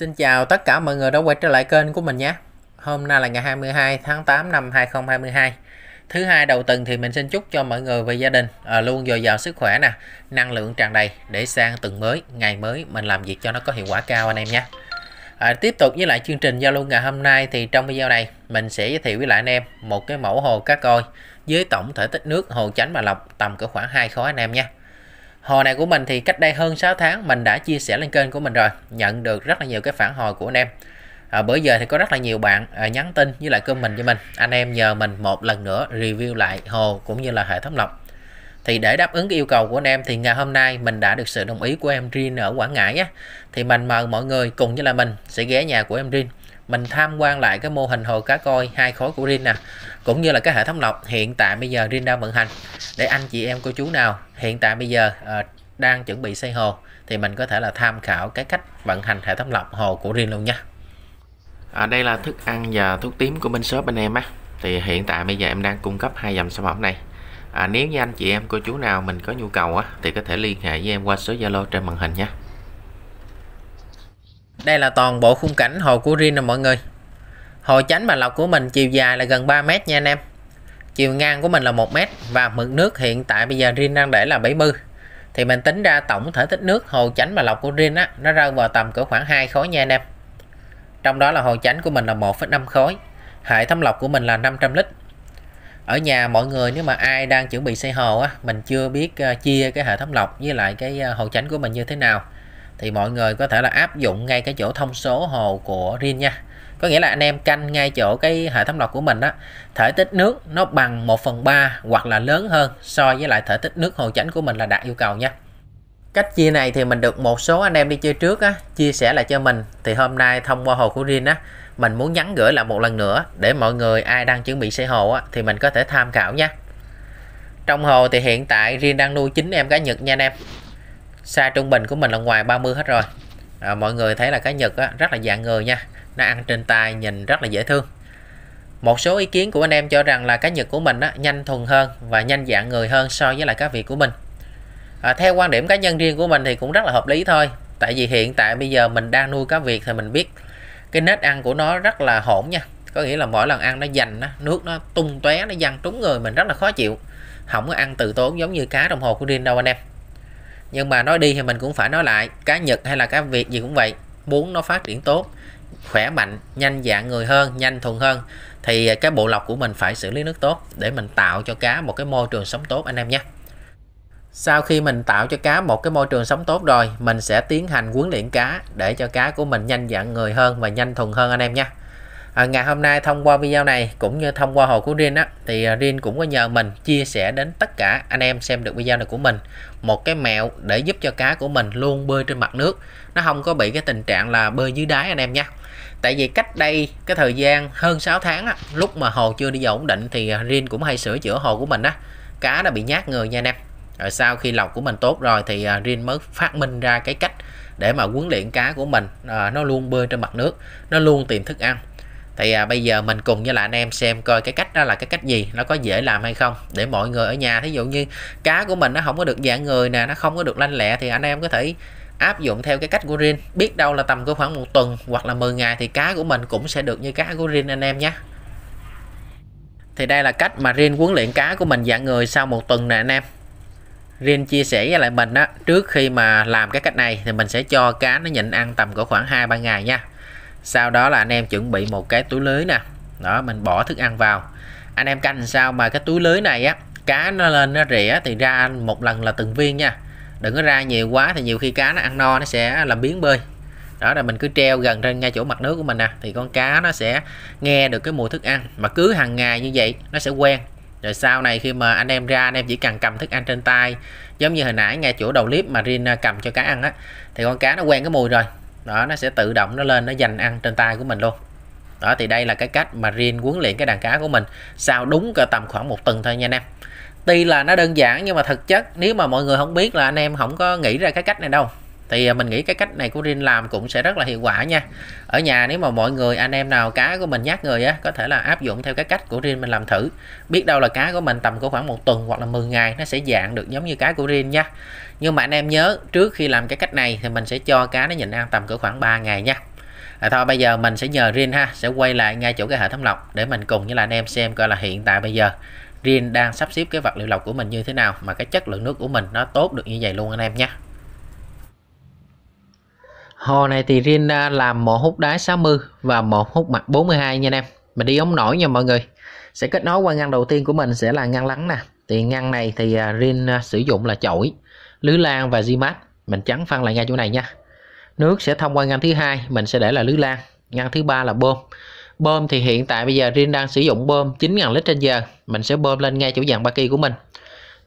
Xin chào tất cả mọi người đã quay trở lại kênh của mình nhé. Hôm nay là ngày 22 tháng 8 năm 2022. Thứ hai đầu tuần thì mình xin chúc cho mọi người và gia đình à, luôn dồi dào sức khỏe nè, năng lượng tràn đầy để sang tuần mới, ngày mới mình làm việc cho nó có hiệu quả cao anh em nhé. À, tiếp tục với lại chương trình giao lưu ngày hôm nay thì trong video này mình sẽ giới thiệu với lại anh em một cái mẫu hồ cá coi với tổng thể tích nước hồ chánh và lọc tầm cỡ khoảng 2 khối anh em nhé. Hồ này của mình thì cách đây hơn 6 tháng mình đã chia sẻ lên kênh của mình rồi, nhận được rất là nhiều cái phản hồi của anh em. À, bữa giờ thì có rất là nhiều bạn à, nhắn tin với lại comment cho mình. Anh em nhờ mình một lần nữa review lại hồ cũng như là hệ thống lọc. Thì để đáp ứng cái yêu cầu của anh em thì ngày hôm nay mình đã được sự đồng ý của em Rin ở Quảng Ngãi á. Thì mình mời mọi người cùng với là mình sẽ ghé nhà của em Rin mình tham quan lại cái mô hình hồ cá coi hai khối của Rin nè cũng như là cái hệ thống lọc hiện tại bây giờ Rin đang vận hành để anh chị em cô chú nào hiện tại bây giờ uh, đang chuẩn bị xây hồ thì mình có thể là tham khảo cái cách vận hành hệ thống lọc hồ của Rin luôn nha à, đây là thức ăn và thuốc tím của bên shop bên em á thì hiện tại bây giờ em đang cung cấp hai dòng sản phẩm này à, nếu như anh chị em cô chú nào mình có nhu cầu á thì có thể liên hệ với em qua số zalo trên màn hình nhé đây là toàn bộ khung cảnh hồ của riêng nè mọi người Hồ chánh bà lọc của mình chiều dài là gần 3 mét nha anh em Chiều ngang của mình là 1 mét Và mực nước hiện tại bây giờ riêng đang để là 70 Thì mình tính ra tổng thể tích nước hồ chánh bà lọc của riêng á Nó rơi vào tầm cỡ khoảng 2 khối nha anh em Trong đó là hồ chánh của mình là 1,5 khối Hệ thống lọc của mình là 500 lít ở nhà mọi người nếu mà ai đang chuẩn bị xây hồ á mình chưa biết ờ, chia cái hệ thống lọc với lại cái ờ, hồ chánh của mình như thế nào thì mọi người có thể là áp dụng ngay cái chỗ thông số hồ của Rin nha có nghĩa là anh em canh ngay chỗ cái hệ thống lọc của mình á thể tích nước nó bằng 1 phần 3 hoặc là lớn hơn so với lại thể tích nước hồ chánh của mình là đạt yêu cầu nha cách chia này thì mình được một số anh em đi chơi trước á chia sẻ lại cho mình thì hôm nay thông qua hồ của Rin á mình muốn nhắn gửi lại một lần nữa để mọi người ai đang chuẩn bị xây hồ á, thì mình có thể tham khảo nha trong hồ thì hiện tại riêng đang nuôi 9 em cá nhật nha anh em xa trung bình của mình là ngoài 30 hết rồi à, mọi người thấy là cá nhật á, rất là dạng người nha nó ăn trên tay nhìn rất là dễ thương một số ý kiến của anh em cho rằng là cá nhật của mình á, nhanh thuần hơn và nhanh dạng người hơn so với lại cá việt của mình à, theo quan điểm cá nhân riêng của mình thì cũng rất là hợp lý thôi tại vì hiện tại bây giờ mình đang nuôi cá việt thì mình biết cái nết ăn của nó rất là hỗn nha có nghĩa là mỗi lần ăn nó dành nước nó tung tóe nó văng trúng người mình rất là khó chịu không có ăn từ tốn giống như cá đồng hồ của riêng đâu anh em nhưng mà nói đi thì mình cũng phải nói lại cá Nhật hay là cá Việt gì cũng vậy muốn nó phát triển tốt khỏe mạnh nhanh dạng người hơn nhanh thuần hơn thì cái bộ lọc của mình phải xử lý nước tốt để mình tạo cho cá một cái môi trường sống tốt anh em nhé sau khi mình tạo cho cá một cái môi trường sống tốt rồi mình sẽ tiến hành huấn luyện cá để cho cá của mình nhanh dạng người hơn và nhanh thuần hơn anh em nhé à, ngày hôm nay thông qua video này cũng như thông qua hồ của Rin á thì à, Rin cũng có nhờ mình chia sẻ đến tất cả anh em xem được video này của mình một cái mẹo để giúp cho cá của mình luôn bơi trên mặt nước nó không có bị cái tình trạng là bơi dưới đáy anh em nhé tại vì cách đây cái thời gian hơn 6 tháng á, lúc mà hồ chưa đi vào ổn định thì à, Rin cũng hay sửa chữa hồ của mình á cá đã bị nhát người nha anh em rồi sau khi lọc của mình tốt rồi thì à, Rin mới phát minh ra cái cách để mà huấn luyện cá của mình à, nó luôn bơi trên mặt nước nó luôn tìm thức ăn thì à, bây giờ mình cùng với lại anh em xem coi cái cách đó là cái cách gì nó có dễ làm hay không để mọi người ở nhà thí dụ như cá của mình nó không có được dạng người nè nó không có được lanh lẹ thì anh em có thể áp dụng theo cái cách của Rin biết đâu là tầm của khoảng một tuần hoặc là 10 ngày thì cá của mình cũng sẽ được như cá của Rin anh em nhé thì đây là cách mà Rin huấn luyện cá của mình dạng người sau một tuần nè anh em Rin chia sẻ với lại mình á trước khi mà làm cái cách này thì mình sẽ cho cá nó nhịn ăn tầm cỡ khoảng 2-3 ngày nha sau đó là anh em chuẩn bị một cái túi lưới nè đó mình bỏ thức ăn vào anh em canh sao mà cái túi lưới này á cá nó lên nó rỉa thì ra một lần là từng viên nha đừng có ra nhiều quá thì nhiều khi cá nó ăn no nó sẽ làm biến bơi đó là mình cứ treo gần trên ngay chỗ mặt nước của mình nè à. thì con cá nó sẽ nghe được cái mùi thức ăn mà cứ hàng ngày như vậy nó sẽ quen rồi sau này khi mà anh em ra anh em chỉ cần cầm thức ăn trên tay giống như hồi nãy ngay chỗ đầu clip mà Rin cầm cho cá ăn á thì con cá nó quen cái mùi rồi đó nó sẽ tự động nó lên nó dành ăn trên tay của mình luôn đó thì đây là cái cách mà riêng huấn luyện cái đàn cá của mình sau đúng cả tầm khoảng một tuần thôi nha anh em tuy là nó đơn giản nhưng mà thực chất nếu mà mọi người không biết là anh em không có nghĩ ra cái cách này đâu thì à, mình nghĩ cái cách này của Rin làm cũng sẽ rất là hiệu quả nha ở nhà nếu mà mọi người anh em nào cá của mình nhát người á có thể là áp dụng theo cái cách của Rin mình làm thử biết đâu là cá của mình tầm có khoảng một tuần hoặc là 10 ngày nó sẽ dạng được giống như cá của Rin nha nhưng mà anh em nhớ trước khi làm cái cách này thì mình sẽ cho cá nó nhịn ăn tầm cỡ khoảng 3 ngày nha à, thôi bây giờ mình sẽ nhờ Rin ha sẽ quay lại ngay chỗ cái hệ thống lọc để mình cùng với là anh em xem coi là hiện tại bây giờ Rin đang sắp xếp cái vật liệu lọc của mình như thế nào mà cái chất lượng nước của mình nó tốt được như vậy luôn anh em nhé hồ này thì Rin à, làm một hút đáy 60 và một hút mặt 42 nha anh em mình đi ống nổi nha mọi người sẽ kết nối qua ngăn đầu tiên của mình sẽ là ngăn lắng nè thì ngăn này thì à, Rin à, sử dụng là chổi lưới lan và Gmat mình trắng phân lại ngay chỗ này nha nước sẽ thông qua ngăn thứ hai mình sẽ để là lưới lan ngăn thứ ba là bơm bơm thì hiện tại bây giờ Rin đang sử dụng bơm 9.000 lít trên giờ mình sẽ bơm lên ngay chỗ dàn ba kỳ của mình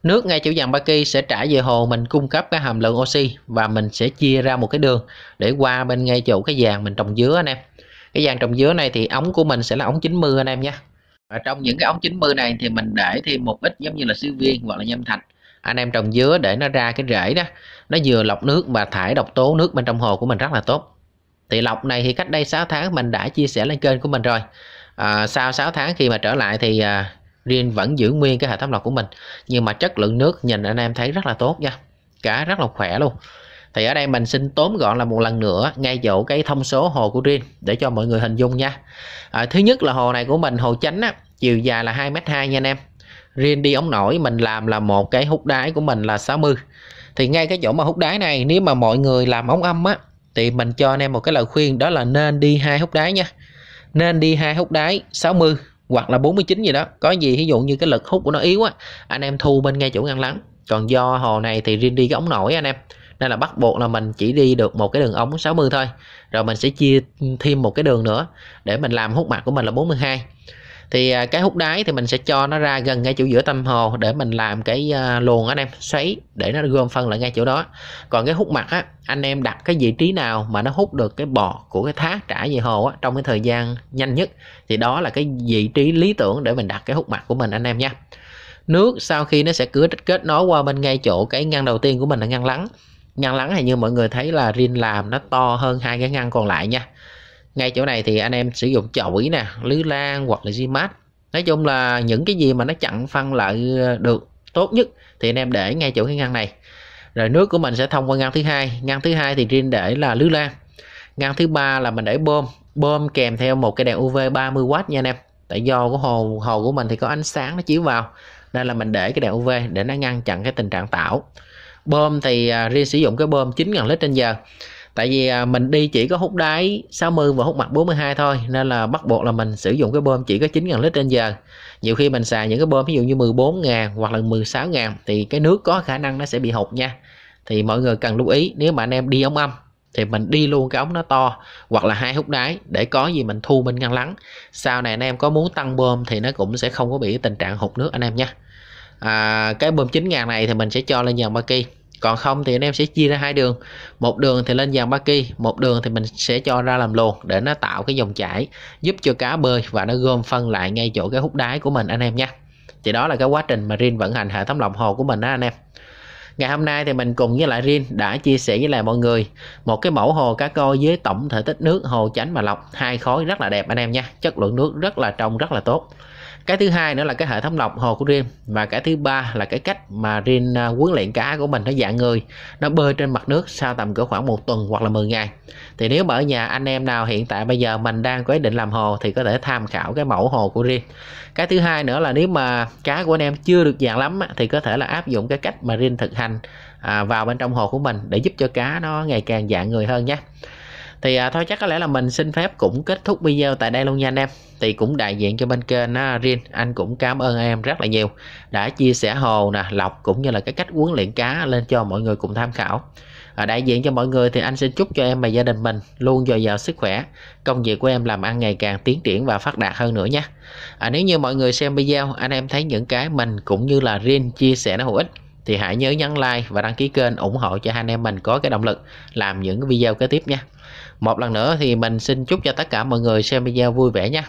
Nước ngay kiểu dàn Baki sẽ trả về hồ mình cung cấp cái hàm lượng oxy và mình sẽ chia ra một cái đường để qua bên ngay chỗ cái dàn mình trồng dứa anh em. Cái dàn trồng dứa này thì ống của mình sẽ là ống 90 anh em nhé. Ở trong những cái ống 90 này thì mình để thêm một ít giống như là siêu viên hoặc là nhâm thạch. Anh em trồng dứa để nó ra cái rễ đó, nó vừa lọc nước và thải độc tố nước bên trong hồ của mình rất là tốt. Thì lọc này thì cách đây 6 tháng mình đã chia sẻ lên kênh của mình rồi. À, sau 6 tháng khi mà trở lại thì à, riêng vẫn giữ nguyên cái hệ thống lọc của mình nhưng mà chất lượng nước nhìn anh em thấy rất là tốt nha cá rất là khỏe luôn thì ở đây mình xin tóm gọn là một lần nữa ngay chỗ cái thông số hồ của riêng để cho mọi người hình dung nha à, thứ nhất là hồ này của mình hồ chánh á, chiều dài là 2 m hai nha anh em riêng đi ống nổi mình làm là một cái hút đáy của mình là 60 thì ngay cái chỗ mà hút đáy này nếu mà mọi người làm ống âm á thì mình cho anh em một cái lời khuyên đó là nên đi hai hút đáy nha nên đi hai hút đáy 60 hoặc là 49 gì đó có gì ví dụ như cái lực hút của nó yếu á anh em thu bên ngay chỗ ngăn lắng còn do hồ này thì riêng đi cái ống nổi anh em nên là bắt buộc là mình chỉ đi được một cái đường ống 60 thôi rồi mình sẽ chia thêm một cái đường nữa để mình làm hút mặt của mình là 42 thì à, cái hút đáy thì mình sẽ cho nó ra gần ngay chỗ giữa tâm hồ để mình làm cái à, luồng anh em xoáy để nó gom phân lại ngay chỗ đó còn cái hút mặt á anh em đặt cái vị trí nào mà nó hút được cái bọt của cái thác trả về hồ á, trong cái thời gian nhanh nhất thì đó là cái vị trí lý tưởng để mình đặt cái hút mặt của mình anh em nha nước sau khi nó sẽ cứ kết nối qua bên ngay chỗ cái ngăn đầu tiên của mình là ngăn lắng ngăn lắng thì như mọi người thấy là rin làm nó to hơn hai cái ngăn còn lại nha ngay chỗ này thì anh em sử dụng chổi nè lưới lan hoặc là di mát nói chung là những cái gì mà nó chặn phân lại được tốt nhất thì anh em để ngay chỗ cái ngăn này rồi nước của mình sẽ thông qua ngăn thứ hai ngăn thứ hai thì riêng để là lưới lan ngăn thứ ba là mình để bơm bơm kèm theo một cái đèn UV 30W nha anh em tại do của hồ hồ của mình thì có ánh sáng nó chiếu vào nên là mình để cái đèn UV để nó ngăn chặn cái tình trạng tảo bơm thì à, riêng sử dụng cái bơm 9.000 lít trên giờ tại vì à, mình đi chỉ có hút đáy 60 và hút mặt 42 thôi nên là bắt buộc là mình sử dụng cái bơm chỉ có 9.000 lít trên giờ nhiều khi mình xài những cái bơm ví dụ như 14.000 hoặc là 16.000 thì cái nước có khả năng nó sẽ bị hụt nha thì mọi người cần lưu ý nếu mà anh em đi ống âm thì mình đi luôn cái ống nó to hoặc là hai hút đáy để có gì mình thu mình ngăn lắng sau này anh em có muốn tăng bơm thì nó cũng sẽ không có bị tình trạng hụt nước anh em nha à, cái bơm 9 ngàn này thì mình sẽ cho lên dàn ba kỳ còn không thì anh em sẽ chia ra hai đường một đường thì lên dàn ba kỳ một đường thì mình sẽ cho ra làm luồn để nó tạo cái dòng chảy giúp cho cá bơi và nó gom phân lại ngay chỗ cái hút đáy của mình anh em nhé thì đó là cái quá trình mà Rin vận hành hệ thống lọc hồ của mình đó anh em ngày hôm nay thì mình cùng với lại Rin đã chia sẻ với lại mọi người một cái mẫu hồ cá coi với tổng thể tích nước hồ chánh mà lọc hai khối rất là đẹp anh em nha chất lượng nước rất là trong rất là tốt cái thứ hai nữa là cái hệ thống lọc hồ của Rin và cái thứ ba là cái cách mà Rin à, huấn luyện cá của mình nó dạng người nó bơi trên mặt nước sau tầm cỡ khoảng một tuần hoặc là 10 ngày thì nếu mà ở nhà anh em nào hiện tại bây giờ mình đang có ý định làm hồ thì có thể tham khảo cái mẫu hồ của Rin cái thứ hai nữa là nếu mà cá của anh em chưa được dạng lắm thì có thể là áp dụng cái cách mà Rin thực hành à, vào bên trong hồ của mình để giúp cho cá nó ngày càng dạng người hơn nhé thì à, thôi chắc có lẽ là mình xin phép cũng kết thúc video tại đây luôn nha anh em thì cũng đại diện cho bên kênh á, Rin anh cũng cảm ơn em rất là nhiều đã chia sẻ hồ nè lọc cũng như là cái cách huấn luyện cá lên cho mọi người cùng tham khảo à, đại diện cho mọi người thì anh xin chúc cho em và gia đình mình luôn dồi dào sức khỏe công việc của em làm ăn ngày càng tiến triển và phát đạt hơn nữa nhé à, nếu như mọi người xem video anh em thấy những cái mình cũng như là Rin chia sẻ nó hữu ích thì hãy nhớ nhấn like và đăng ký kênh ủng hộ cho hai anh em mình có cái động lực làm những video kế tiếp nha một lần nữa thì mình xin chúc cho tất cả mọi người xem video vui vẻ nha